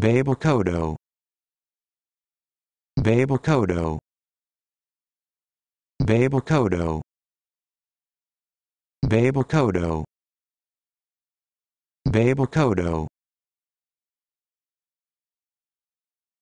Babel Kodo Babel Kodo Babel Kodo Babel Kodo Babel Kodo